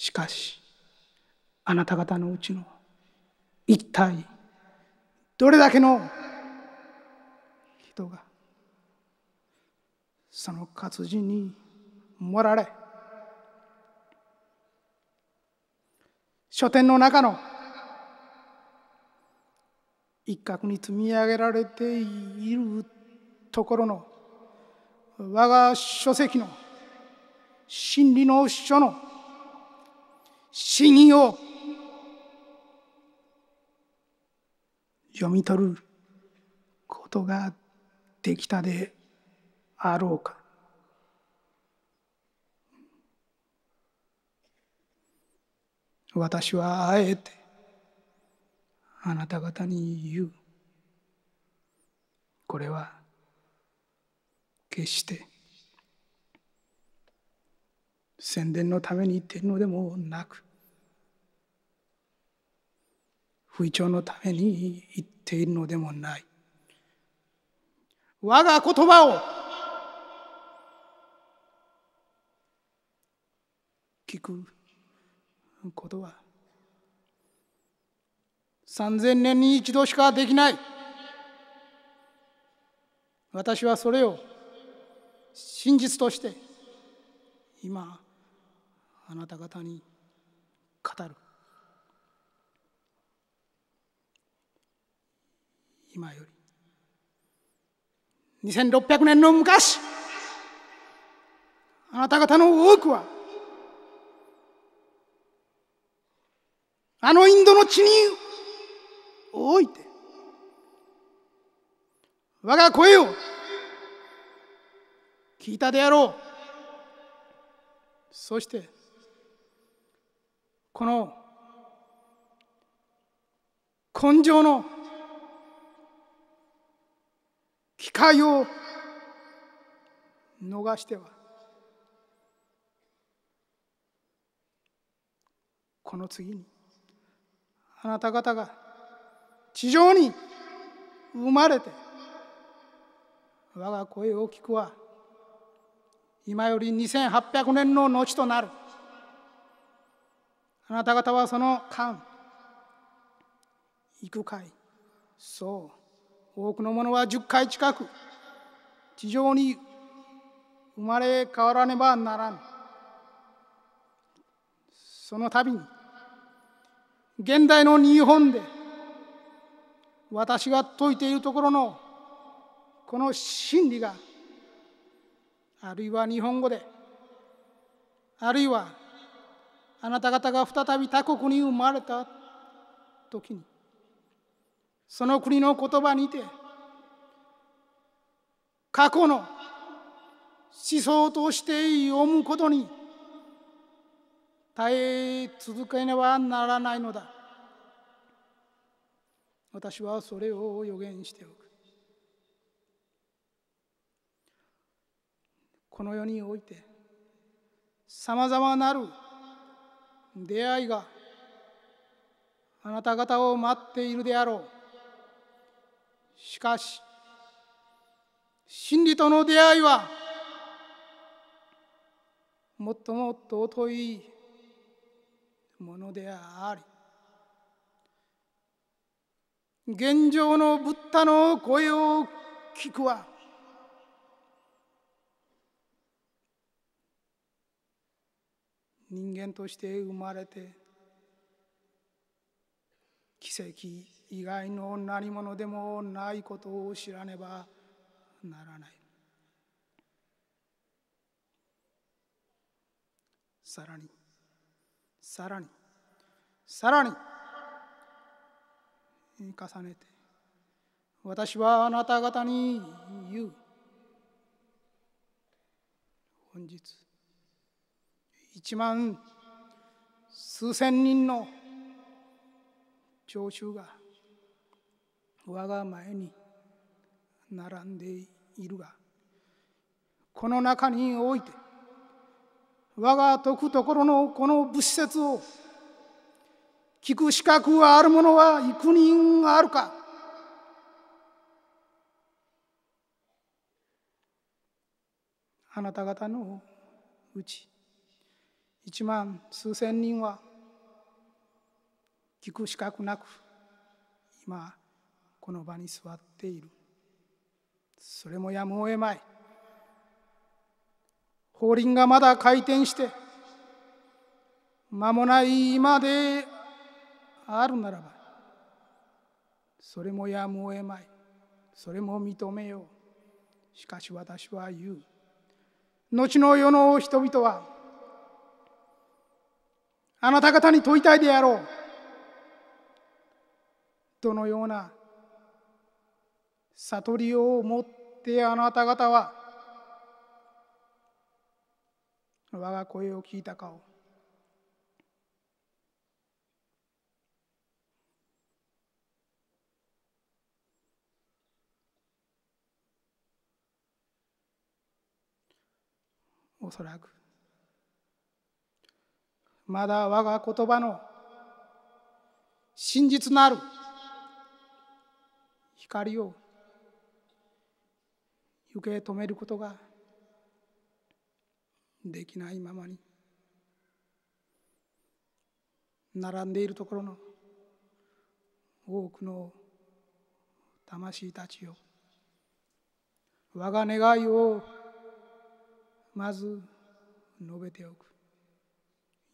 しかしあなた方のうちの一体どれだけの人がその活字に盛られ書店の中の一角に積み上げられているところの我が書籍の真理の書の死にを読み取ることができたであろうか。私はあえてあなた方に言う。これは決して宣伝のために言っているのでもなく不調のために言っているのでもない。我が言葉を聞くことは3000年に一度しかできない私はそれを真実として今あなた方に語る。今より2600年の昔あなた方の多くはあのインドの地において我が声を聞いたであろうそしてこの根性の機会を逃してはこの次にあなた方が地上に生まれて我が声を聞くは今より2800年の後となるあなた方はその間行くかいそう多くのものは10回近く地上に生まれ変わらねばならぬその度に現代の日本で私が説いているところのこの真理があるいは日本語であるいはあなた方が再び他国に生まれた時にその国の言葉にて過去の思想として読むことに耐え続けねばならないのだ私はそれを予言しておくこの世においてさまざまなる出会いがあなた方を待っているであろうしかし真理との出会いは最も尊いものであり現状のブッダの声を聞くは人間として生まれて奇跡以外の何者でもないことを知らねばならない。さらに、さらに、さらに、重ねて、私はあなた方に言う。本日、一万数千人の聴衆が、我が前に並んでいるがこの中において我が解くところのこの仏説を聞く資格はある者は幾人あるかあなた方のうち一万数千人は聞く資格なく今この場に座っているそれもやむを得まい法輪がまだ回転して間もない今であるならばそれもやむを得まいそれも認めようしかし私は言う後の世の人々はあなた方に問いたいであろうどのような悟りを持ってあなた方は我が声を聞いたかをおそらくまだ我が言葉の真実なる光を行け止めることができないままに並んでいるところの多くの魂たちよ我が願いをまず述べておく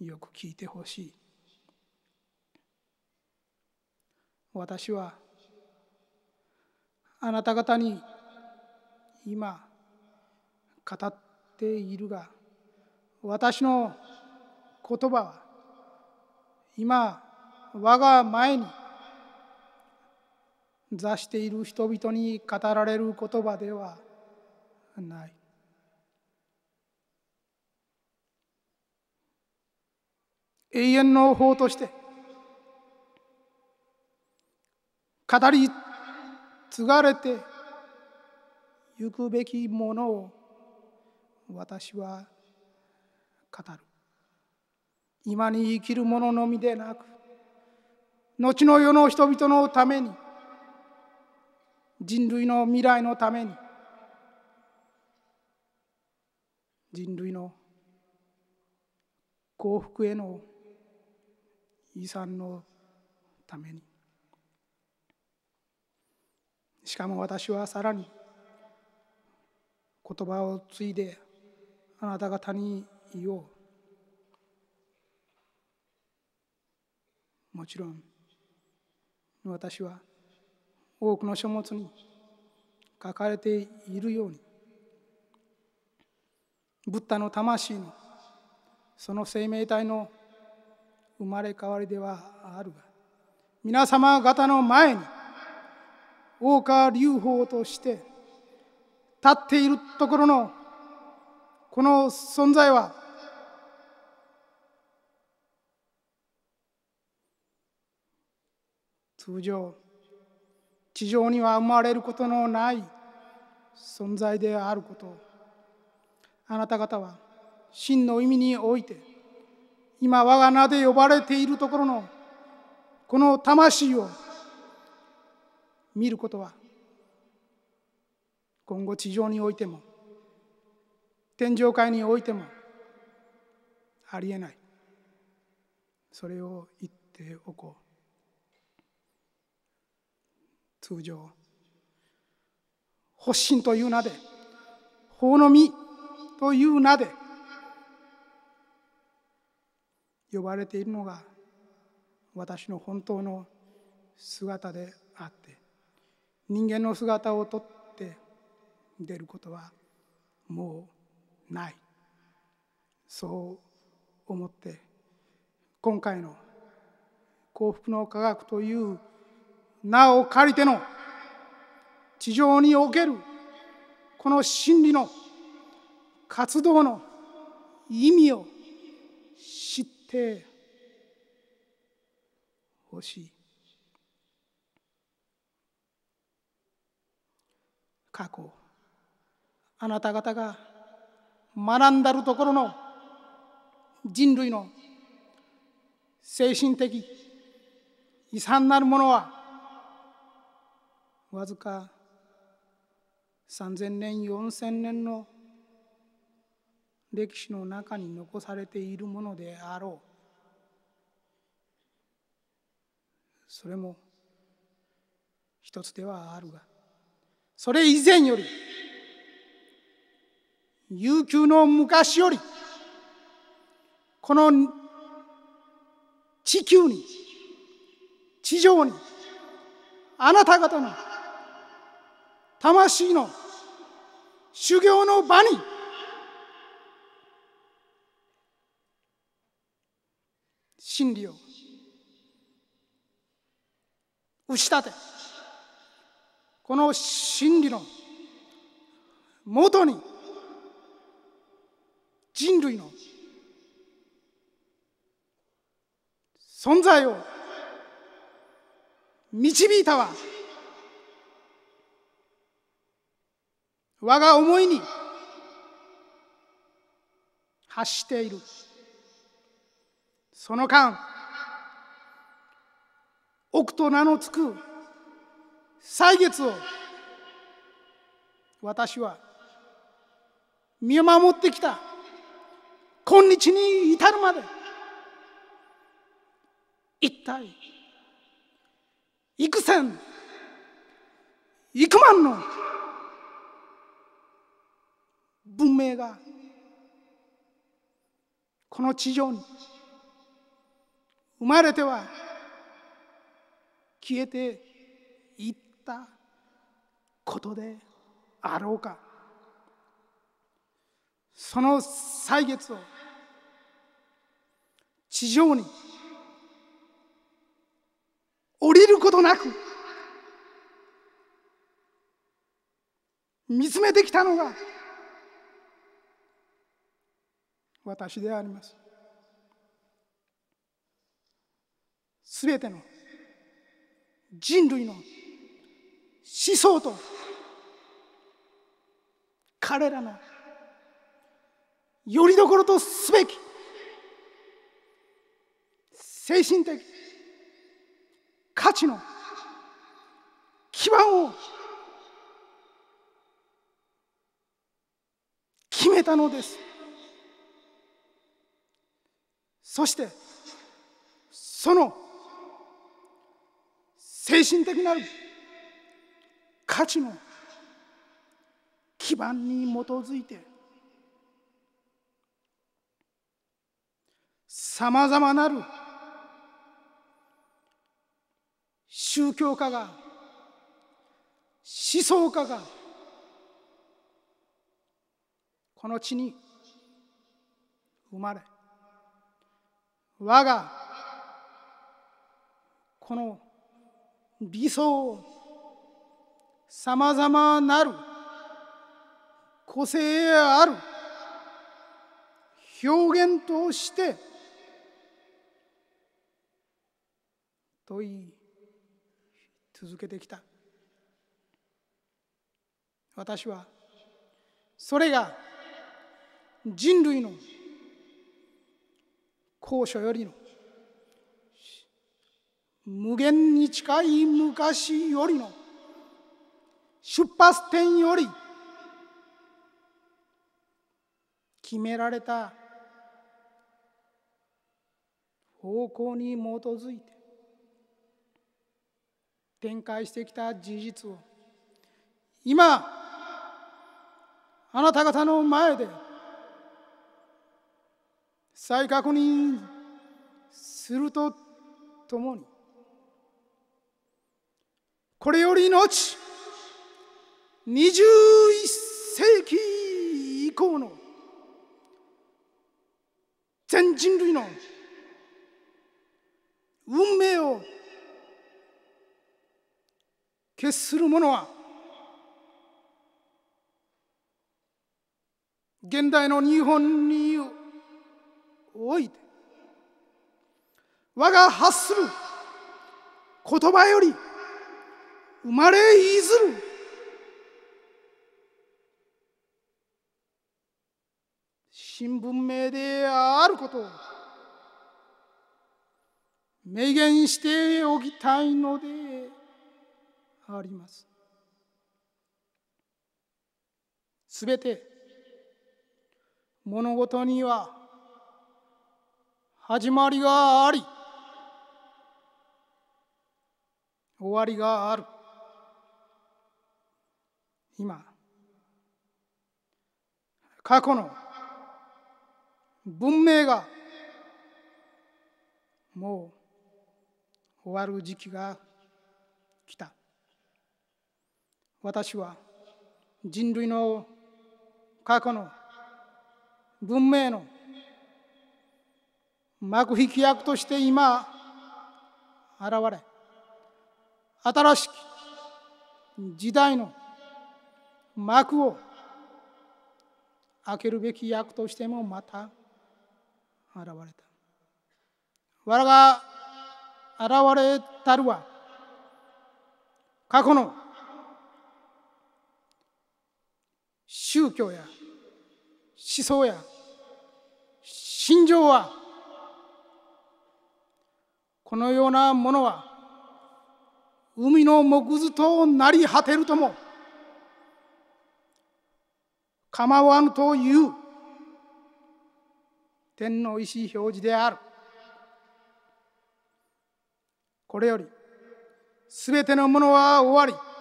よく聞いてほしい私はあなた方に今語っているが私の言葉は今我が前に座している人々に語られる言葉ではない。永遠の法として語り継がれて行くべきものを私は語る今に生きる者のみでなく後の世の人々のために人類の未来のために人類の幸福への遺産のためにしかも私はさらに言葉を継いであなた方に言おうもちろん私は多くの書物に書かれているようにブッダの魂のその生命体の生まれ変わりではあるが皆様方の前に大川隆法として立っているところのこの存在は通常地上には生まれることのない存在であることあなた方は真の意味において今我が名で呼ばれているところのこの魂を見ることは今後地上においても天上界においてもありえないそれを言っておこう通常発心という名で法の実という名で呼ばれているのが私の本当の姿であって人間の姿をとって出ることはもうないそう思って今回の幸福の科学という名を借りての地上におけるこの真理の活動の意味を知ってほしい過去あなた方が学んだるところの人類の精神的遺産なるものはわずか3000年4000年の歴史の中に残されているものであろうそれも一つではあるがそれ以前より悠久の昔よりこの地球に地上にあなた方の魂の修行の場に真理を打ち立てこの真理のもとに人類の存在を導いたは我が思いに発しているその間奥と名のつく歳月を私は見守ってきた今日に至るまで一体幾千幾万の文明がこの地上に生まれては消えていったことであろうかその歳月を地上に降りることなく見つめてきたのが私であります。すべての人類の思想と彼らのよりどころとすべき精神的価値の基盤を決めたのですそしてその精神的なる価値の基盤に基づいてさまざまなる宗教家が思想家がこの地に生まれ我がこの理想をさまざまなる個性ある表現としてとい続けてきた私はそれが人類の高所よりの無限に近い昔よりの出発点より決められた方向に基づいて展開してきた事実を今あなた方の前で再確認するとともにこれより後21世紀以降の全人類の決するものは現代の日本において我が発する言葉より生まれいずる新聞名であることを明言しておきたいのであります。すべて物事には始まりがあり終わりがある今過去の文明がもう終わる時期が来た。私は人類の過去の文明の幕引き役として今現れ新しき時代の幕を開けるべき役としてもまた現れた。我が現れたるは過去の宗教や思想や心情はこのようなものは海の木図となり果てるとも構わぬという天の意思表示であるこれよりすべてのものは終わり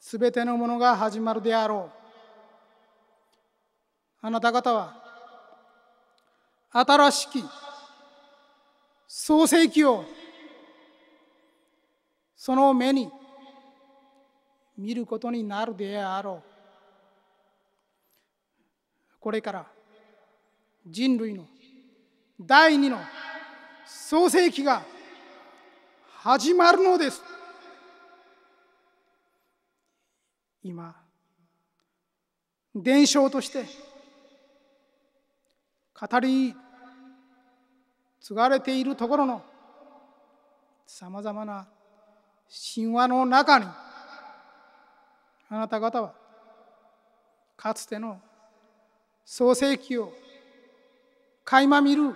すべてのものが始まるであろう。あなた方は、新しき創世記をその目に見ることになるであろう。これから人類の第二の創世記が始まるのです。今伝承として語り継がれているところのさまざまな神話の中にあなた方はかつての創世記を垣間見る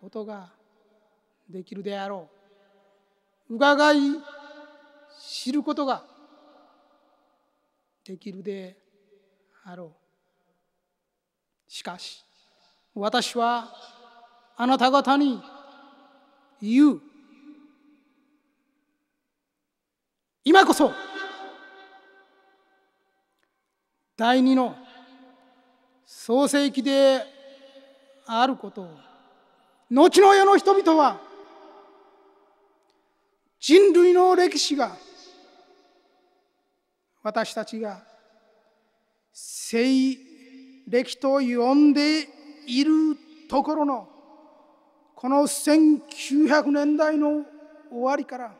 ことができるであろう。伺い知ることができるであろうしかし私はあなた方に言う今こそ第二の創世記であることを後の世の人々は人類の歴史が私たちが聖歴と呼んでいるところのこの1900年代の終わりから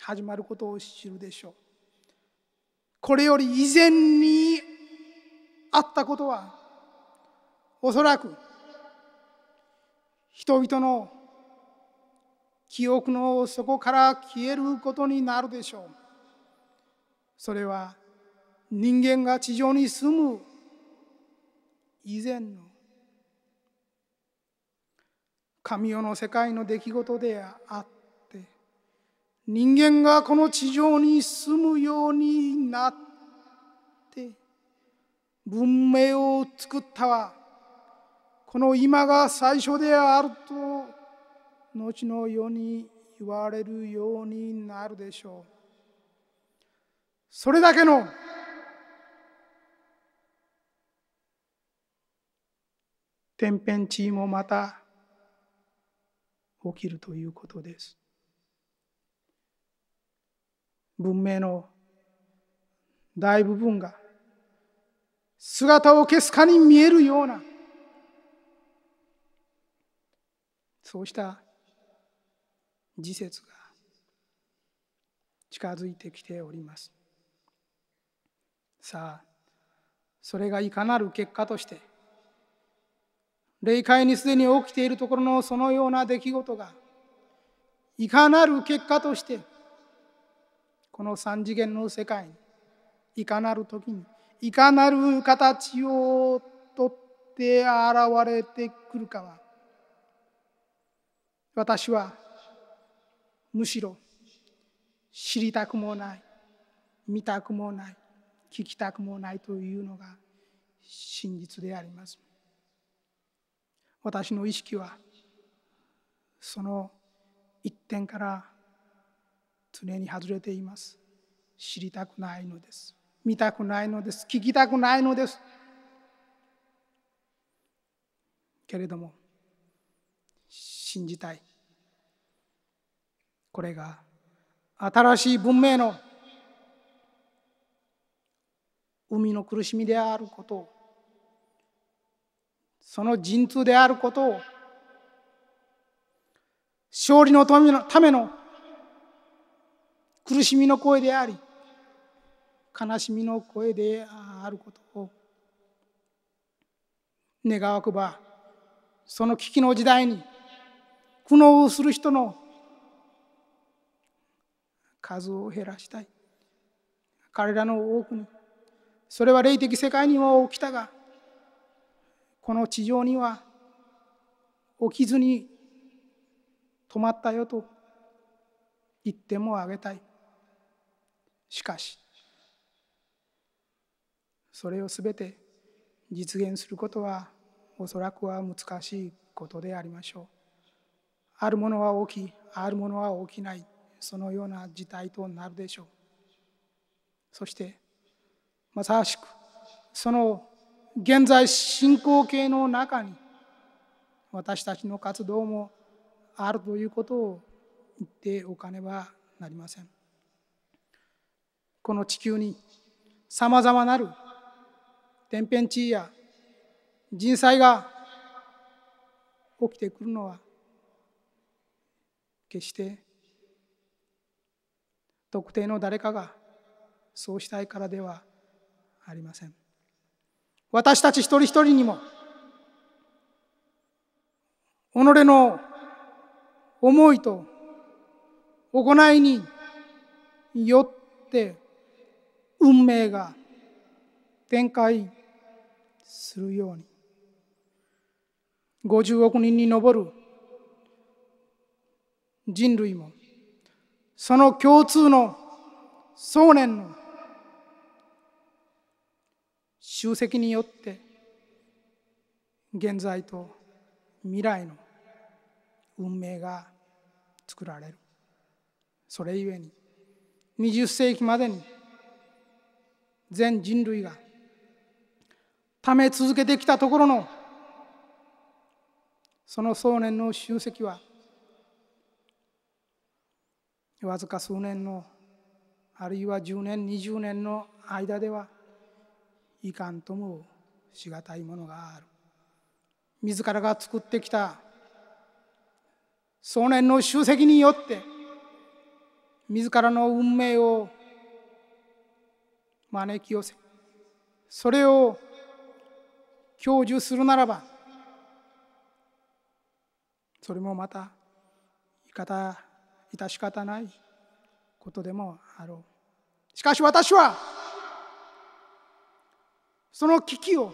始まることを知るでしょう。これより以前にあったことはおそらく人々の記憶の底から消えることになるでしょう。それは人間が地上に住む以前の神代の世界の出来事であって人間がこの地上に住むようになって文明を作ったはこの今が最初であると後の世に言われるようになるでしょう。それだけの天変地異もまた起きるということです。文明の大部分が姿を消すかに見えるようなそうした時節が近づいてきております。さあそれがいかなる結果として霊界にすでに起きているところのそのような出来事がいかなる結果としてこの三次元の世界にいかなる時にいかなる形をとって現れてくるかは私はむしろ知りたくもない見たくもない聞きたくもないというのが真実であります。私の意識はその一点から常に外れています。知りたくないのです。見たくないのです。聞きたくないのです。けれども、信じたい。これが新しい文明の海の苦しみであることをその陣痛であることを勝利のための苦しみの声であり悲しみの声であることを願わくばその危機の時代に苦悩をする人の数を減らしたい彼らの多くにそれは霊的世界には起きたがこの地上には起きずに止まったよと言ってもあげたいしかしそれをすべて実現することはおそらくは難しいことでありましょうあるものは起きあるものは起きないそのような事態となるでしょうそしてまさしくその現在進行形の中に私たちの活動もあるということを言っておかねばなりませんこの地球にさまざまなる天変地異や人災が起きてくるのは決して特定の誰かがそうしたいからではありません私たち一人一人にも己の思いと行いによって運命が展開するように50億人に上る人類もその共通の想念の集積によって現在と未来の運命が作られるそれゆえに20世紀までに全人類がため続けてきたところのその想念の集積はわずか数年のあるいは10年20年の間ではいかんともしがたいものがある自らが作ってきた少年の集積によって自らの運命を招き寄せそれを享受するならばそれもまたい方致し方ないことでもあろうしかし私はその危機を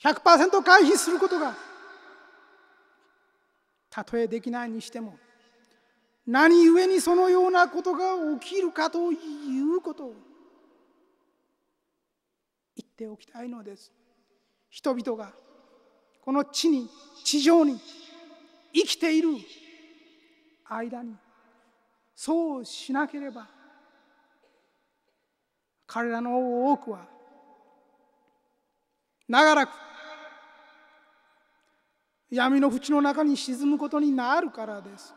100%回避することがたとえできないにしても何故にそのようなことが起きるかということを言っておきたいのです人々がこの地に地上に生きている間にそうしなければ彼らの多くは長らく闇の淵の中に沈むことになるからです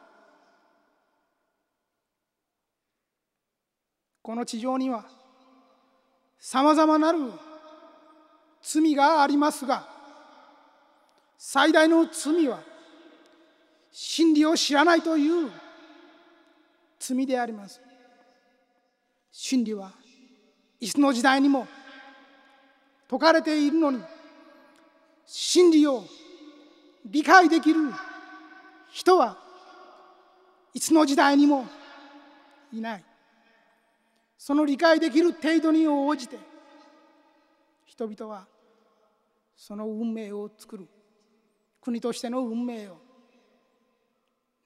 この地上にはさまざまなる罪がありますが最大の罪は真理を知らないという罪であります真理はいつの時代にも説かれているのに真理を理解できる人はいつの時代にもいないその理解できる程度に応じて人々はその運命を作る国としての運命を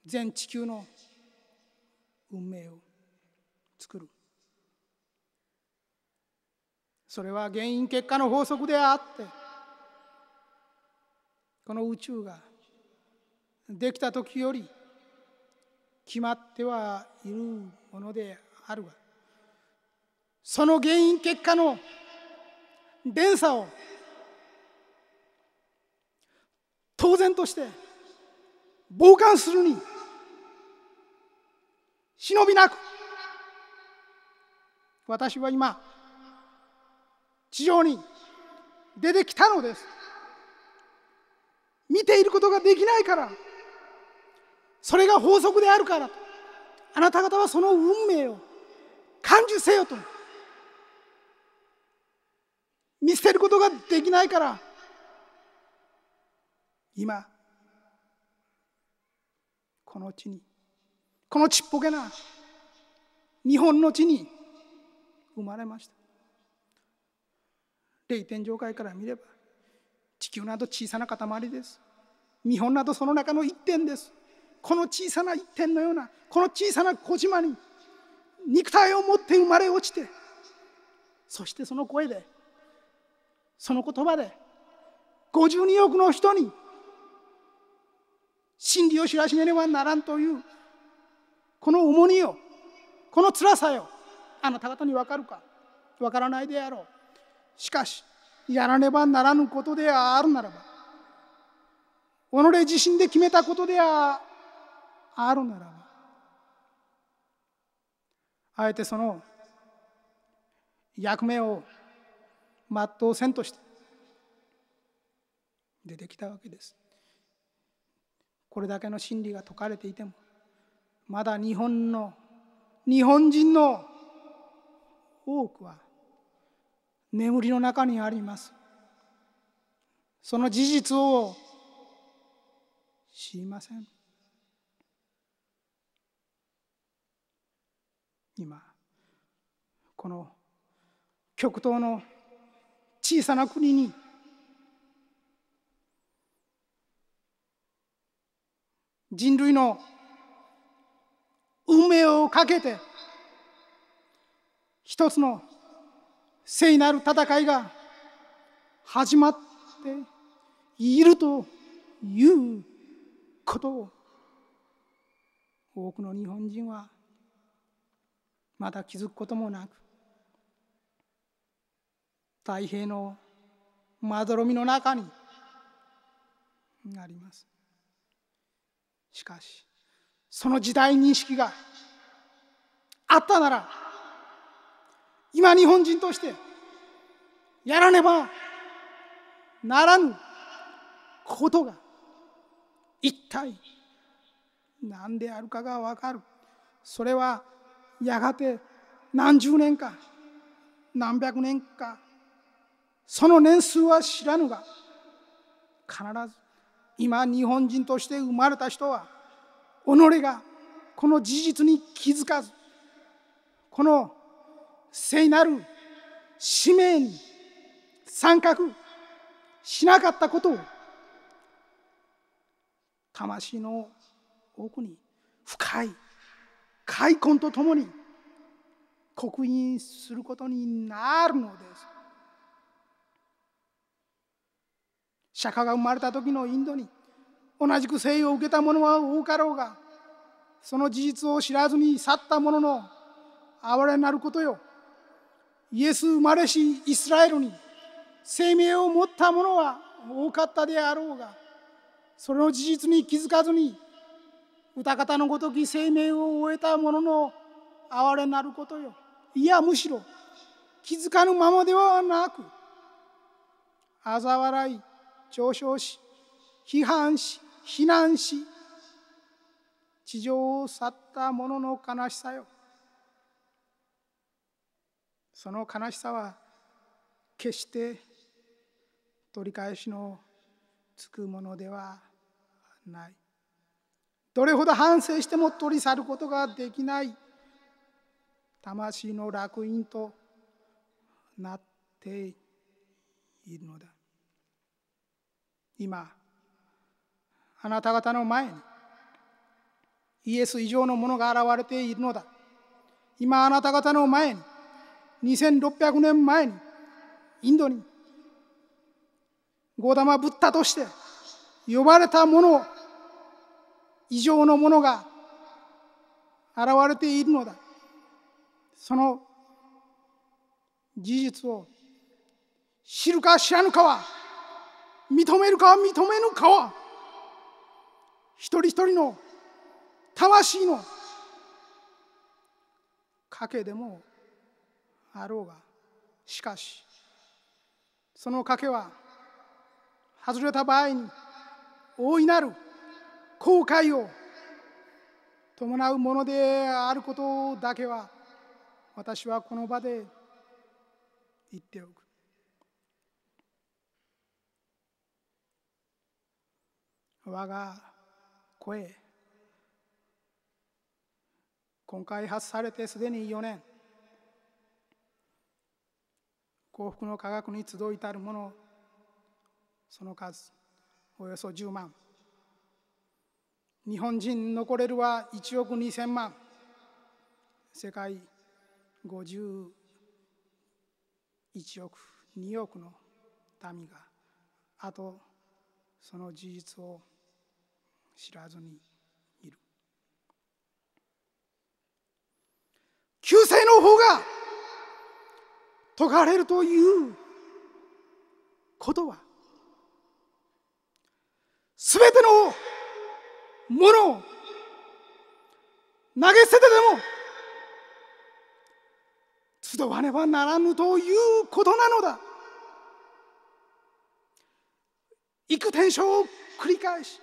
全地球の運命を作る。それは原因結果の法則であってこの宇宙ができた時より決まってはいるものであるがその原因結果の連鎖を当然として傍観するに忍びなく私は今地上に出てきたのです見ていることができないからそれが法則であるからあなた方はその運命を感受せよと見捨てることができないから今この地にこのちっぽけな日本の地に生まれました霊天上界から見れば地球など小さな塊です日本などその中の一点ですこの小さな一点のようなこの小さな小島に肉体を持って生まれ落ちてそしてその声でその言葉で52億の人に真理を知らしめねばならんというこの重荷をこの辛さよあなた方に分かるか分からないであろうしかしやらねばならぬことであるならば己自身で決めたことであるならばあえてその役目を全うせんとして出てきたわけです。これだけの真理が解かれていてもまだ日本の日本人の多くは眠りの中にありますその事実を知りません今この極東の小さな国に人類の運命をかけて一つの聖なる戦いが始まっているということを多くの日本人はまだ気づくこともなく太平のまどろみの中にあります。しかしその時代認識があったなら今日本人としてやらねばならぬことが一体何であるかがわかるそれはやがて何十年か何百年かその年数は知らぬが必ず今日本人として生まれた人は己がこの事実に気づかずこの聖なる使命に参画しなかったことを魂の奥に深い開墾とともに刻印することになるのです釈迦が生まれた時のインドに同じく生を受けた者は多かろうがその事実を知らずに去った者の哀れなることよイエス生まれしイスラエルに生命を持った者は多かったであろうがその事実に気づかずに歌方のごとき生命を終えた者の哀れなることよいやむしろ気づかぬままではなく嘲笑い上昇し批判し非難し地上を去った者の悲しさよその悲しさは決して取り返しのつくものではない。どれほど反省しても取り去ることができない魂の楽印となっているのだ。今、あなた方の前にイエス以上のものが現れているのだ。今あなた方の前に2600年前にインドにゴダマ・ブッダとして呼ばれたもの以上のものが現れているのだその事実を知るか知らぬかは認めるか認めぬかは一人一人の魂の賭けでもあろうがしかしその賭けは外れた場合に大いなる後悔を伴うものであることだけは私はこの場で言っておく。我が声今回発されてすでに4年。幸福の科学に集いたるものその数およそ10万日本人残れるは1億2000万世界51億2億の民があとその事実を知らずにいる救世の方が解かれるということはすべてのものを投げ捨ててでも集わねばならぬということなのだ幾転生を繰り返し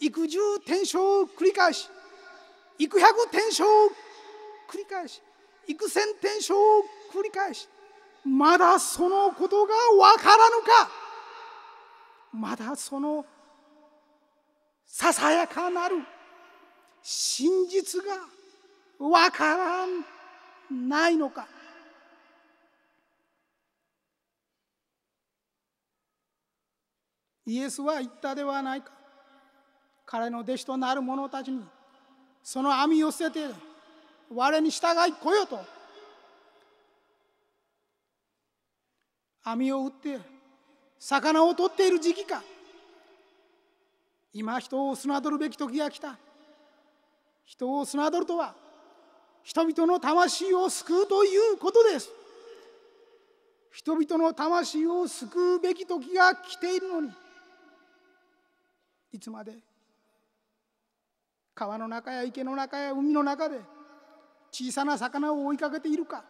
幾十転生を繰り返し幾百転生を繰り返し幾千転生を繰り返しまだそのことがわからぬかまだそのささやかなる真実がわからないのかイエスは言ったではないか彼の弟子となる者たちにその網を捨てて我に従い来よと網を打って魚を取っている時期か今人を砂取るべき時が来た人を砂取るとは人々の魂を救うということです人々の魂を救うべき時が来ているのにいつまで川の中や池の中や海の中で小さな魚を追いかけているか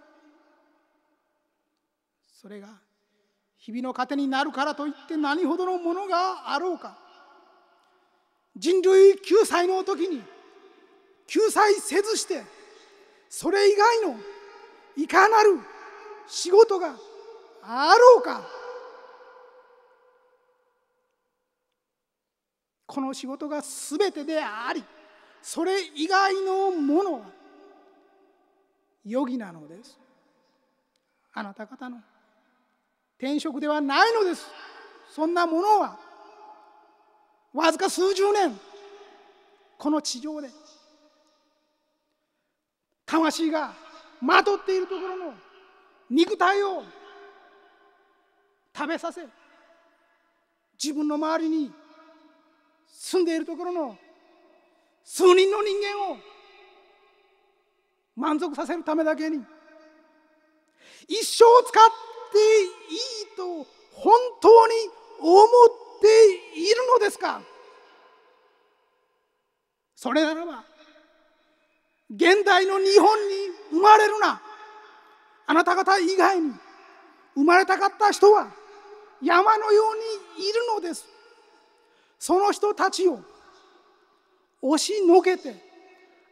それが日々の糧になるからといって何ほどのものがあろうか人類救済の時に救済せずしてそれ以外のいかなる仕事があろうかこの仕事が全てでありそれ以外のものは余儀なのですあなた方の転職ではないのですそんなものはわずか数十年この地上で魂がまとっているところの肉体を食べさせ自分の周りに住んでいるところの数人の人間を満足させるためだけに一生を使っていいと本当に思っているのですかそれならば現代の日本に生まれるなあなた方以外に生まれたかった人は山のようにいるのですその人たちを押しのけて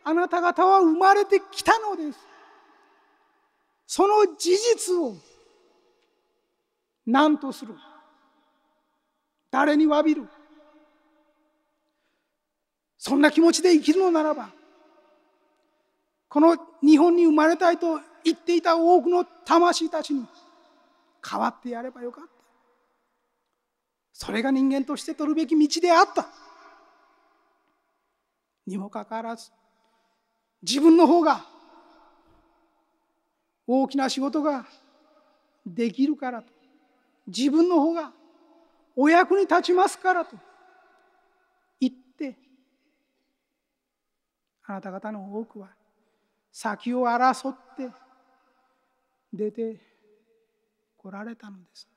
あなた方は生まれてきたのですその事実を何とする誰に詫びるそんな気持ちで生きるのならばこの日本に生まれたいと言っていた多くの魂たちに変わってやればよかったそれが人間として取るべき道であったにもかかわらず自分の方が大きな仕事ができるからと自分の方がお役に立ちますからと言ってあなた方の多くは先を争って出てこられたのです。